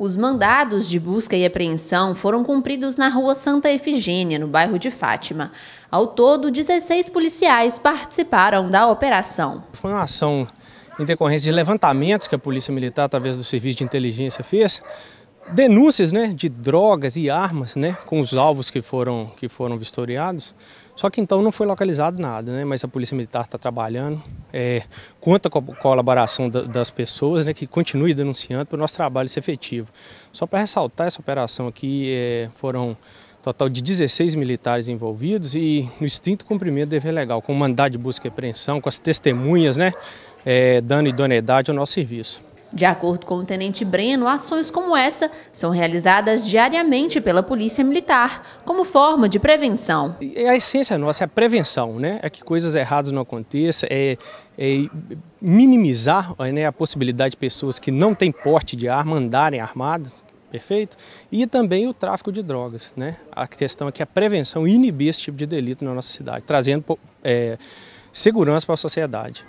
Os mandados de busca e apreensão foram cumpridos na Rua Santa Efigênia, no bairro de Fátima. Ao todo, 16 policiais participaram da operação. Foi uma ação em decorrência de levantamentos que a Polícia Militar, através do Serviço de Inteligência, fez denúncias né, de drogas e armas né, com os alvos que foram, que foram vistoriados. Só que então não foi localizado nada, né? mas a Polícia Militar está trabalhando. É, conta com a colaboração da, das pessoas né, que continue denunciando para o nosso trabalho ser efetivo. Só para ressaltar essa operação aqui, é, foram total de 16 militares envolvidos e no extinto cumprimento dever legal, com mandado de busca e apreensão, com as testemunhas, né, é, dando idoneidade ao nosso serviço. De acordo com o tenente Breno, ações como essa são realizadas diariamente pela Polícia Militar, como forma de prevenção. a essência nossa, é a prevenção, né? É que coisas erradas não aconteçam, é, é minimizar né, a possibilidade de pessoas que não têm porte de arma andarem armadas, perfeito? E também o tráfico de drogas, né? A questão é que a prevenção inibir esse tipo de delito na nossa cidade, trazendo é, segurança para a sociedade.